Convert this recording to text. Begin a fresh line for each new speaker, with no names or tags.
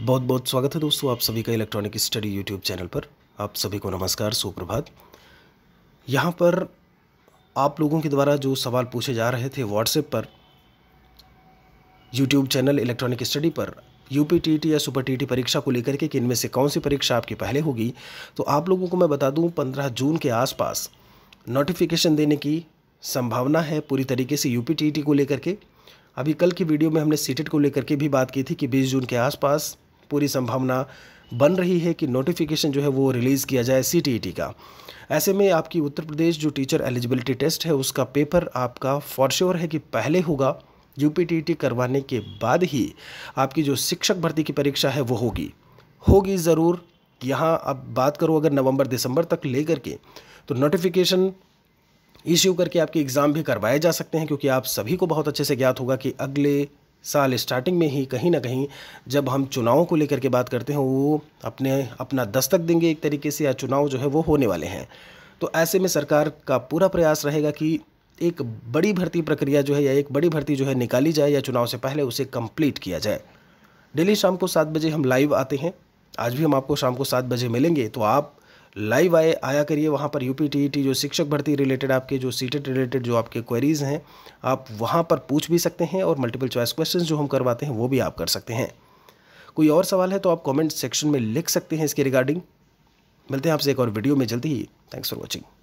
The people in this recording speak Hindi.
बहुत बहुत स्वागत है दोस्तों आप सभी का इलेक्ट्रॉनिक स्टडी यूट्यूब चैनल पर आप सभी को नमस्कार सुप्रभात यहाँ पर आप लोगों के द्वारा जो सवाल पूछे जा रहे थे व्हाट्सएप पर यूट्यूब चैनल इलेक्ट्रॉनिक स्टडी पर यूपी टीटी या सुपर टीटी परीक्षा को लेकर के कि इनमें से कौन सी परीक्षा आपकी पहले होगी तो आप लोगों को मैं बता दूँ पंद्रह जून के आसपास नोटिफिकेशन देने की संभावना है पूरी तरीके से यूपी को लेकर के अभी कल की वीडियो में हमने सीटेट को लेकर के भी बात की थी कि 20 जून के आसपास पूरी संभावना बन रही है कि नोटिफिकेशन जो है वो रिलीज़ किया जाए सी e का ऐसे में आपकी उत्तर प्रदेश जो टीचर एलिजिबिलिटी टेस्ट है उसका पेपर आपका फॉर श्योर है कि पहले होगा यू e करवाने के बाद ही आपकी जो शिक्षक भर्ती की परीक्षा है वो होगी होगी ज़रूर यहाँ अब बात करो अगर नवंबर दिसंबर तक ले तो करके तो नोटिफिकेशन इश्यू करके आपके एग्ज़ाम भी करवाए जा सकते हैं क्योंकि आप सभी को बहुत अच्छे से ज्ञात होगा कि अगले साल स्टार्टिंग में ही कहीं ना कहीं जब हम चुनावों को लेकर के बात करते हैं वो अपने अपना दस्तक देंगे एक तरीके से या चुनाव जो है वो होने वाले हैं तो ऐसे में सरकार का पूरा प्रयास रहेगा कि एक बड़ी भर्ती प्रक्रिया जो है या एक बड़ी भर्ती जो है निकाली जाए या चुनाव से पहले उसे कंप्लीट किया जाए डेली शाम को सात बजे हम लाइव आते हैं आज भी हम आपको शाम को सात बजे मिलेंगे तो आप लाइव आए आया करिए वहाँ पर यू पी e जो शिक्षक भर्ती रिलेटेड आपके जो सीटेड रिलेटेड जो आपके क्वेरीज हैं आप वहाँ पर पूछ भी सकते हैं और मल्टीपल चॉइस क्वेश्चन जो हम करवाते हैं वो भी आप कर सकते हैं कोई और सवाल है तो आप कमेंट सेक्शन में लिख सकते हैं इसके रिगार्डिंग मिलते हैं आपसे एक और वीडियो में जल्दी ही थैंक्स फॉर वॉचिंग